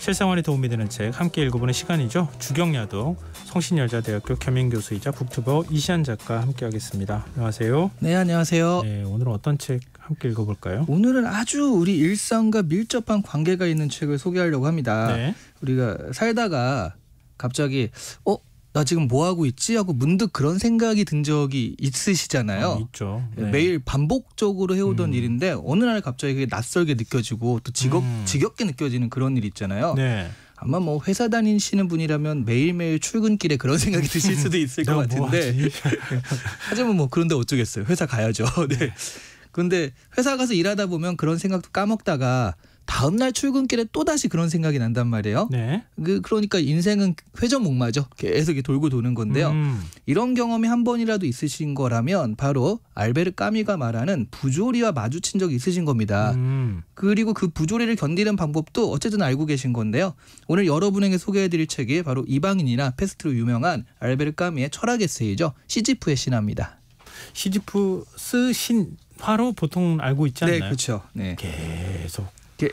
실생활에 도움이 되는 책 함께 읽어보는 시간이죠. 주경야독 성신여자대학교 겸임교수이자 북튜버 이시안 작가 함께하겠습니다. 안녕하세요. 네, 안녕하세요. 네, 오늘은 어떤 책 함께 읽어볼까요? 오늘은 아주 우리 일상과 밀접한 관계가 있는 책을 소개하려고 합니다. 네. 우리가 살다가 갑자기 어나 지금 뭐 하고 있지 하고 문득 그런 생각이 든 적이 있으시잖아요. 어, 있죠. 네, 네. 매일 반복적으로 해오던 음. 일인데 어느 날 갑자기 그게 낯설게 느껴지고 또 지겹 음. 지겹게 느껴지는 그런 일 있잖아요. 네. 아마 뭐 회사 다니시는 분이라면 매일매일 출근길에 그런 생각이 드실 수도 있을 것 뭐 같은데 하지만 뭐 그런데 어쩌겠어요 회사 가야죠 네 근데 네. 회사 가서 일하다 보면 그런 생각도 까먹다가 다음 날 출근길에 또 다시 그런 생각이 난단 말이에요. 네. 그 그러니까 인생은 회전목마죠. 계속 돌고 도는 건데요. 음. 이런 경험이 한 번이라도 있으신 거라면 바로 알베르 까미가 말하는 부조리와 마주친 적이 있으신 겁니다. 음. 그리고 그 부조리를 견디는 방법도 어쨌든 알고 계신 건데요. 오늘 여러분에게 소개해드릴 책이 바로 이방인이나 패스트로 유명한 알베르 까미의 철학 의세이죠 시지프의 신화입니다. 시지프 쓰신 화로 보통 알고 있지 네, 않나요? 네, 그렇죠. 네. 계속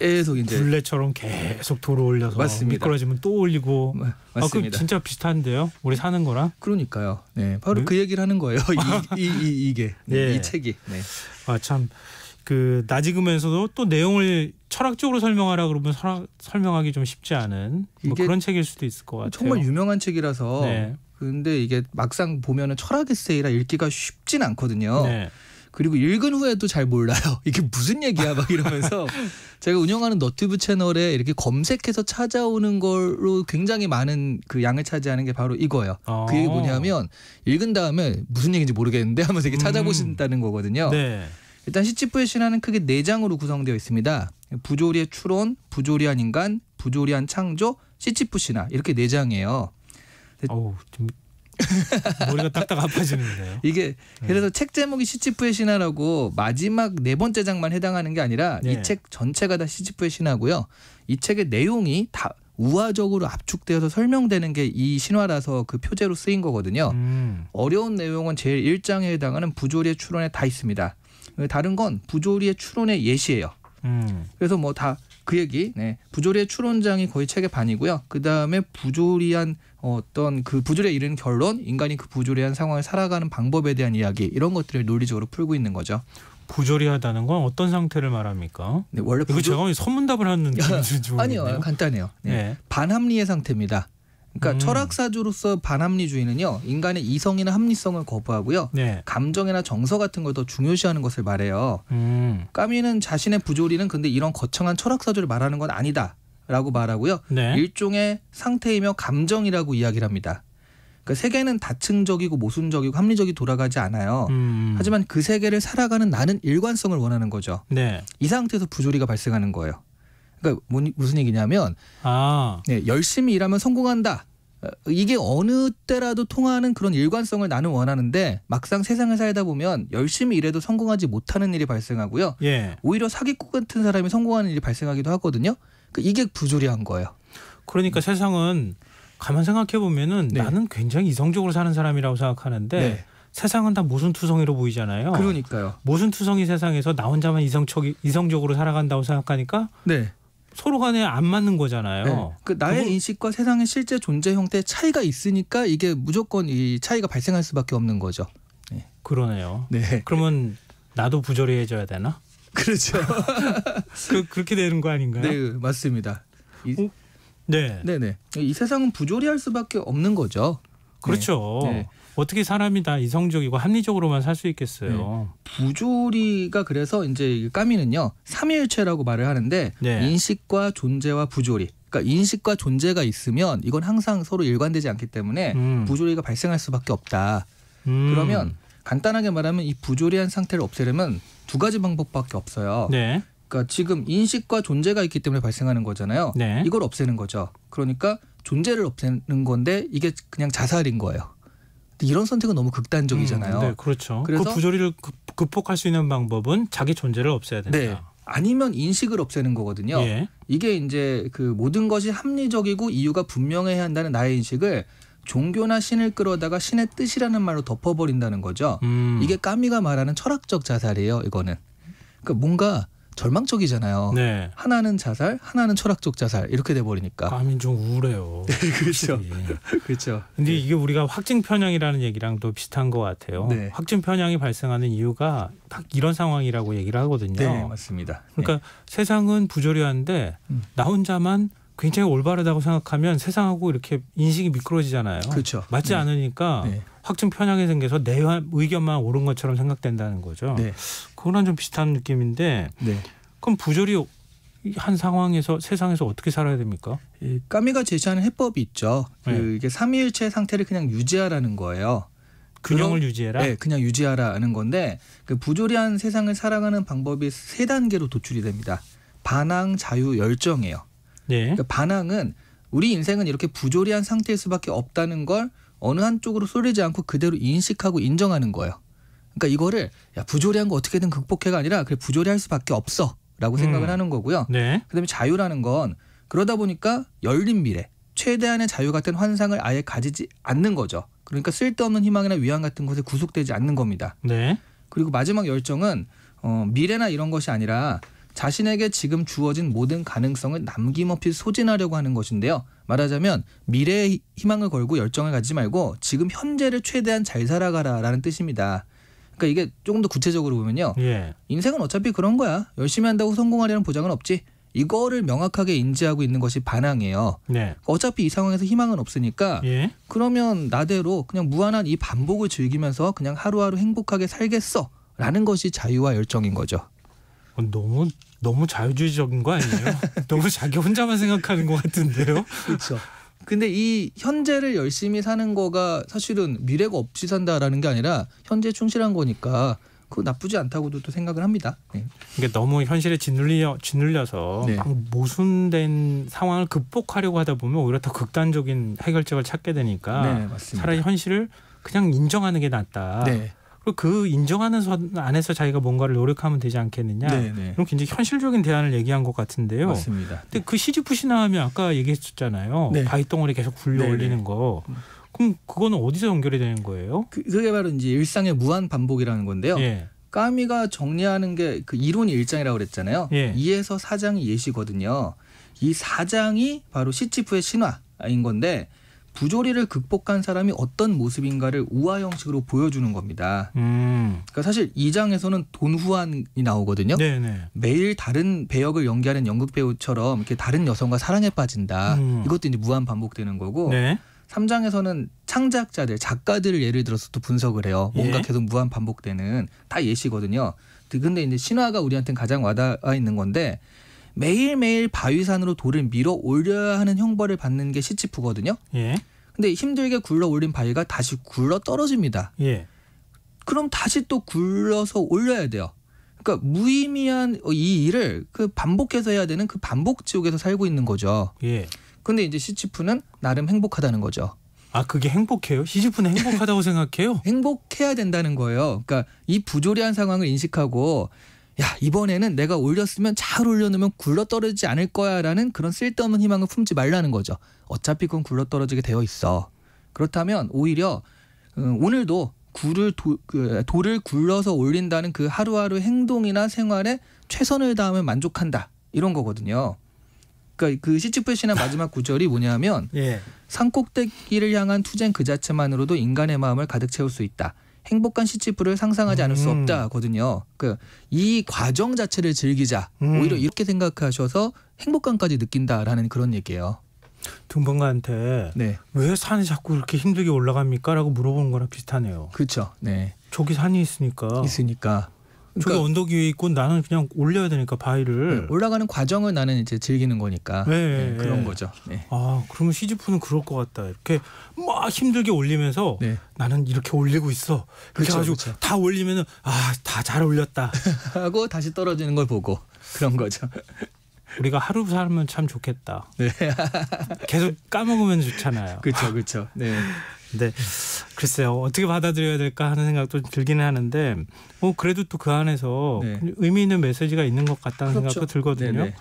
계속 이제 굴레처럼 계속 돌로 올려서 맞습니다. 미끄러지면 또 올리고 맞, 음, 아, 맞습니다. 아, 진짜 비슷한데요? 우리 사는 거랑? 그러니까요. 네, 바로 네? 그 얘기를 하는 거예요. 이, 이, 이, 이게 네. 네. 이 책이. 네. 아참 그나지금에서도또 내용을 철학적으로 설명하라 그러면 설학, 설명하기 좀 쉽지 않은 뭐 그런 책일 수도 있을 것 같아요. 정말 유명한 책이라서. 네. 근데 이게 막상 보면은 철학 에세이라 읽기가 쉽진 않거든요. 네. 그리고 읽은 후에도 잘 몰라요. 이게 무슨 얘기야 막 이러면서 제가 운영하는 너튜브 채널에 이렇게 검색해서 찾아오는 걸로 굉장히 많은 그 양을 차지하는 게 바로 이거예요. 어. 그게 뭐냐면 읽은 다음에 무슨 얘기인지 모르겠는데 하면서 이렇게 음. 찾아보신다는 거거든요. 네. 일단 시치프의 신화는 크게 네 장으로 구성되어 있습니다. 부조리의 추론, 부조리한 인간, 부조리한 창조, 시치프 신화 이렇게 네 장이에요. 어우, 머리가 딱딱 아파지는데요. 이게 네. 그래서 네. 책 제목이 시집프의 신화라고 마지막 네 번째 장만 해당하는 게 아니라 네. 이책 전체가 다시집프의 신화고요. 이 책의 내용이 다 우화적으로 압축되어서 설명되는 게 이 신화라서 그 표제로 쓰인 거거든요. 음. 어려운 내용은 제일 일장에 해당하는 부조리의 추론에 다 있습니다. 다른 건 부조리의 추론의 예시예요. 음. 그래서 뭐다 그 얘기. 네. 부조리의 추론장이 거의 책의 반이고요. 그 다음에 부조리한 어떤 그 부조리에 이르는 결론, 인간이 그 부조리한 상황을 살아가는 방법에 대한 이야기 이런 것들을 논리적으로 풀고 있는 거죠. 부조리하다는 건 어떤 상태를 말합니까? 네, 원래 부조... 이거 제가 선문답을 하는 아니요, 간단해요. 네. 네. 반합리의 상태입니다. 그러니까 음. 철학사주로서 반합리주의는요 인간의 이성이나 합리성을 거부하고요 네. 감정이나 정서 같은 걸 더 중요시하는 것을 말해요. 음. 까미는 자신의 부조리는 근데 이런 거창한 철학사주를 말하는 건 아니다라고 말하고요 네. 일종의 상태이며 감정이라고 이야기를 합니다. 그러니까 세계는 다층적이고 모순적이고 합리적이 돌아가지 않아요. 음. 하지만 그 세계를 살아가는 나는 일관성을 원하는 거죠. 네. 이 상태에서 부조리가 발생하는 거예요. 그러니까 무슨 얘기냐면 아. 네, 열심히 일하면 성공한다. 어, 이게 어느 때라도 통하는 그런 일관성을 나는 원하는데 막상 세상을 살다 보면 열심히 일해도 성공하지 못하는 일이 발생하고요. 예. 오히려 사기꾼 같은 사람이 성공하는 일이 발생하기도 하거든요. 그러니까 이게 부조리한 거예요. 그러니까 음. 세상은 가만 생각해 보면은 네. 나는 굉장히 이성적으로 사는 사람이라고 생각하는데 네. 세상은 다 모순투성이로 보이잖아요. 그러니까요. 모순투성이 세상에서 나 혼자만 이성적 이성적으로 살아간다고 생각하니까 네. 서로 간에 안 맞는 거잖아요. 네. 그 나의 그건... 인식과 세상의 실제 존재 형태의 차이가 있으니까 이게 무조건 이 차이가 발생할 수밖에 없는 거죠. 네. 그러네요. 네. 그러면 나도 부조리해져야 되나? 그렇죠. 그, 그렇게 되는 거 아닌가요? 네, 맞습니다. 이, 어? 네. 네네. 이 세상은 부조리할 수밖에 없는 거죠. 네. 그렇죠. 네. 어떻게 사람이 다 이성적이고 합리적으로만 살 수 있겠어요. 네. 부조리가 그래서 이제 까미는요 삼일체라고 말을 하는데 네. 인식과 존재와 부조리. 그러니까 인식과 존재가 있으면 이건 항상 서로 일관되지 않기 때문에 음. 부조리가 발생할 수밖에 없다. 음. 그러면 간단하게 말하면 이 부조리한 상태를 없애려면 두 가지 방법밖에 없어요. 네. 그러니까 지금 인식과 존재가 있기 때문에 발생하는 거잖아요. 네. 이걸 없애는 거죠. 그러니까 존재를 없애는 건데 이게 그냥 자살인 거예요. 이런 선택은 너무 극단적이잖아요. 음, 네, 그렇죠. 그 그래서 그 부조리를 극복할 수 있는 방법은 자기 존재를 없애야 된다. 네. 아니면 인식을 없애는 거거든요. 예. 이게 이제 그 모든 것이 합리적이고 이유가 분명해야 한다는 나의 인식을 종교나 신을 끌어다가 신의 뜻이라는 말로 덮어버린다는 거죠. 음. 이게 까미가 말하는 철학적 자살이에요. 이거는. 그러니까 뭔가 절망적이잖아요. 네. 하나는 자살, 하나는 철학적 자살 이렇게 돼 버리니까. 마음좀 우울해요. 네, 그렇죠. 그렇죠. 근데 네. 이게 우리가 확증 편향이라는 얘기랑 또 비슷한 것 같아요. 네. 확증 편향이 발생하는 이유가 딱 이런 상황이라고 얘기를 하거든요. 네, 맞습니다. 그러니까 네. 세상은 부조리한데 음. 나 혼자만 굉장히 올바르다고 생각하면 세상하고 이렇게 인식이 미끄러지잖아요. 그렇죠. 맞지 네. 않으니까 네. 확증 편향이 생겨서 내 의견만 옳은 것처럼 생각된다는 거죠. 네. 그거랑 좀 비슷한 느낌인데 네. 그럼 부조리 한 상황에서 세상에서 어떻게 살아야 됩니까? 까미가 제시하는 해법이 있죠. 그 네. 이게 삼위일체 상태를 그냥 유지하라는 거예요. 균형을 그런, 유지해라. 네, 그냥 유지하라는 건데 그 부조리한 세상을 살아가는 방법이 세 단계로 도출이 됩니다. 반항, 자유, 열정이에요. 네. 그러니까 반항은 우리 인생은 이렇게 부조리한 상태일 수밖에 없다는 걸 어느 한쪽으로 쏠리지 않고 그대로 인식하고 인정하는 거예요. 그러니까 이거를 야 부조리한 거 어떻게든 극복해가 아니라 그래 부조리할 수밖에 없어라고 음. 생각을 음. 하는 거고요. 네. 그다음에 자유라는 건 그러다 보니까 열린 미래, 최대한의 자유 같은 환상을 아예 가지지 않는 거죠. 그러니까 쓸데없는 희망이나 위안 같은 것에 구속되지 않는 겁니다. 네. 그리고 마지막 열정은 어, 미래나 이런 것이 아니라 자신에게 지금 주어진 모든 가능성을 남김없이 소진하려고 하는 것인데요. 말하자면 미래의 희망을 걸고 열정을 가지지 말고 지금 현재를 최대한 잘 살아가라라는 뜻입니다. 그러니까 이게 조금 더 구체적으로 보면요. 예. 인생은 어차피 그런 거야. 열심히 한다고 성공하려는 보장은 없지. 이거를 명확하게 인지하고 있는 것이 반항이에요. 네. 어차피 이 상황에서 희망은 없으니까 예? 그러면 나대로 그냥 무한한 이 반복을 즐기면서 그냥 하루하루 행복하게 살겠어. 라는 것이 자유와 열정인 거죠. 어, 너무 너무 자유주의적인 거 아니에요? 너무 자기 혼자만 생각하는 것 같은데요. 그렇죠. 근데 이 현재를 열심히 사는 거가 사실은 미래가 없이 산다라는 게 아니라 현재 충실한 거니까 그거 나쁘지 않다고도 또 생각을 합니다. 네. 그러니까 너무 현실에 짓눌려 짓눌려서 네. 모순된 상황을 극복하려고 하다 보면 오히려 더 극단적인 해결책을 찾게 되니까 네, 차라리 현실을 그냥 인정하는 게 낫다. 네. 그 인정하는 선 안에서 자기가 뭔가를 노력하면 되지 않겠느냐. 네, 네. 그럼 굉장히 현실적인 대안을 얘기한 것 같은데요. 맞습니다. 근데 그시지프시나 하면 아까 얘기했었잖아요. 네. 바위 덩어리 계속 굴려 네네. 네. 올리는 거. 그럼 그거는 어디서 연결이 되는 거예요? 그, 게 바로 이제 일상의 무한 반복이라는 건데요. 예. 까미가 정리하는 게 그 이론이 일장이라고 그랬잖아요. 예. 2에서 4장이 예시거든요. 이 4장이 바로 시지프의 신화인 건데 부조리를 극복한 사람이 어떤 모습인가를 우화 형식으로 보여주는 겁니다. 음. 그러니까 사실 이 장에서는 돈후안이 나오거든요. 네네. 매일 다른 배역을 연기하는 연극 배우처럼 이렇게 다른 여성과 사랑에 빠진다. 음. 이것도 이제 무한 반복되는 거고. 네. 3장에서는 창작자들, 작가들을 예를 들어서 또 분석을 해요. 예. 뭔가 예. 계속 무한 반복되는 다 예시거든요. 근데 이제 신화가 우리한테는 가장 와닿아 있는 건데 매일매일 바위산으로 돌을 밀어 올려야 하는 형벌을 받는 게 시치프거든요. 예. 근데 힘들게 굴러 올린 바위가 다시 굴러 떨어집니다. 예. 그럼 다시 또 굴러서 올려야 돼요. 그러니까 무의미한 이 일을 그 반복해서 해야 되는 그 반복 지옥에서 살고 있는 거죠. 예. 근데 이제 시치프는 나름 행복하다는 거죠. 아 그게 행복해요? 시치프는 행복하다고 생각해요? 행복해야 된다는 거예요. 그러니까 이 부조리한 상황을 인식하고 야 이번에는 내가 올렸으면 잘 올려놓으면 굴러떨어지지 않을 거야라는 그런 쓸데없는 희망을 품지 말라는 거죠. 어차피 그건 굴러떨어지게 되어 있어. 그렇다면 오히려 음, 오늘도 굴을 도, 그, 돌을 굴러서 올린다는 그 하루하루 행동이나 생활에 최선을 다하면 만족한다 이런 거거든요. 그러니까 그 시치프 시나 마지막 구절이 뭐냐면 예. 산꼭대기를 향한 투쟁 그 자체만으로도 인간의 마음을 가득 채울 수 있다. 행복한 시치프를 상상하지 않을 수 음. 없다거든요. 그 이 과정 자체를 즐기자. 음. 오히려 이렇게 생각하셔서 행복감까지 느낀다라는 그런 얘기예요. 등반가한테 네. 왜 산이 자꾸 그렇게 힘들게 올라갑니까? 라고 물어보는 거랑 비슷하네요. 그렇죠. 네. 저기 산이 있으니까. 있으니까. 그러니까 저기 언덕 위에 있고 나는 그냥 올려야 되니까 바위를 네, 올라가는 과정을 나는 이제 즐기는 거니까 네, 네, 네 그런 네. 거죠. 네. 아 그러면 시즈프는 그럴 것 같다. 이렇게 막 힘들게 올리면서 나는 이렇게 올리고 있어. 그렇게 그렇 가지고 그렇다 올리면은 아 다 잘 올렸다 하고 다시 떨어지는 걸 보고 그런 거죠. 우리가 하루 살면 참 좋겠다. 네. 계속 까먹으면 좋잖아요. 그렇죠, 그렇죠. 네. 네. 글쎄요 어떻게 받아들여야 될까 하는 생각도 들기는 하는데 뭐 그래도 또 그 안에서 네. 의미 있는 메시지가 있는 것 같다는 그렇죠. 생각도 들거든요. 네네.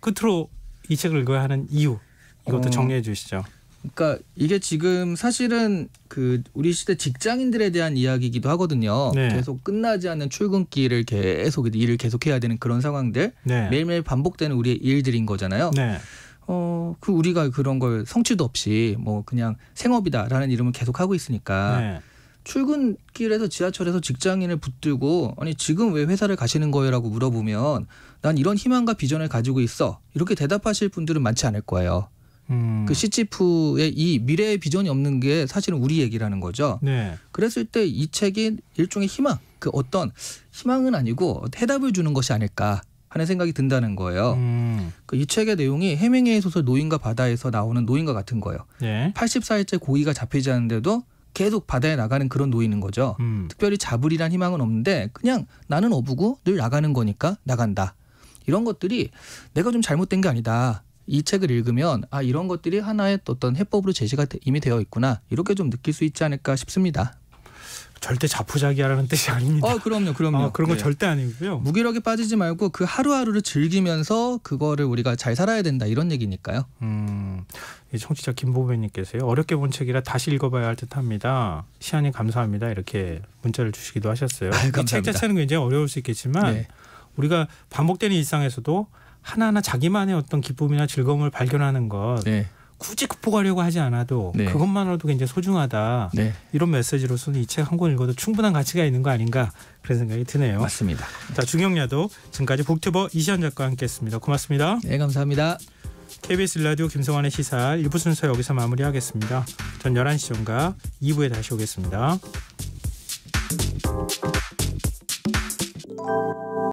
끝으로 이 책을 읽어야 하는 이유 이것도 어... 정리해 주시죠. 그러니까 이게 지금 사실은 그 우리 시대 직장인들에 대한 이야기이기도 하거든요. 네. 계속 끝나지 않는 출근길을 계속 일을 계속해야 되는 그런 상황들 네. 매일매일 반복되는 우리의 일들인 거잖아요. 네. 어, 그 우리가 그런 걸 성취도 없이 뭐 그냥 생업이다라는 이름을 계속 하고 있으니까 네. 출근길에서 지하철에서 직장인을 붙들고 아니 지금 왜 회사를 가시는 거예요라고 물어보면 난 이런 희망과 비전을 가지고 있어 이렇게 대답하실 분들은 많지 않을 거예요. 음. 그 시치프의 이 미래의 비전이 없는 게 사실은 우리 얘기라는 거죠. 네. 그랬을 때 이 책이 일종의 희망, 그 어떤 희망은 아니고 해답을 주는 것이 아닐까. 하는 생각이 든다는 거예요. 음. 그이 책의 내용이 해밍웨이 소설 노인과 바다에서 나오는 노인과 같은 거예요. 예. 84일째 고의가 잡히지 않는데도 계속 바다에 나가는 그런 노인인 거죠. 음. 특별히 잡으리란 희망은 없는데 그냥 나는 어부고 늘 나가는 거니까 나간다. 이런 것들이 내가 좀 잘못된 게 아니다. 이 책을 읽으면 아 이런 것들이 하나의 어떤 해법으로 제시가 이미 되어 있구나 이렇게 좀 느낄 수 있지 않을까 싶습니다. 절대 자포자기하라는 뜻이 아닙니다. 아, 그럼요, 그럼요. 아, 그런 거 네. 예. 절대 아니고요. 무기력에 빠지지 말고 그 하루하루를 즐기면서 그거를 우리가 잘 살아야 된다 이런 얘기니까요. 음, 청취자 김보배님께서요 어렵게 본 책이라 다시 읽어봐야 할 듯합니다. 시안이 감사합니다 이렇게 문자를 주시기도 하셨어요. 아, 책 자체는 굉장히 어려울 수 있겠지만 네. 우리가 반복되는 일상에서도 하나하나 자기만의 어떤 기쁨이나 즐거움을 발견하는 것. 네. 굳이 극복하려고 하지 않아도 네. 그것만으로도 굉장히 소중하다. 네. 이런 메시지로서는 이 책 한 권 읽어도 충분한 가치가 있는 거 아닌가 그런 생각이 드네요. 맞습니다. 자 중영야도 지금까지 북튜버 이시현 작가와 함께했습니다. 고맙습니다. 네 감사합니다. KBS 라디오 김성환의 시사 1부 순서 여기서 마무리하겠습니다. 전 11시 전과 2부에 다시 오겠습니다.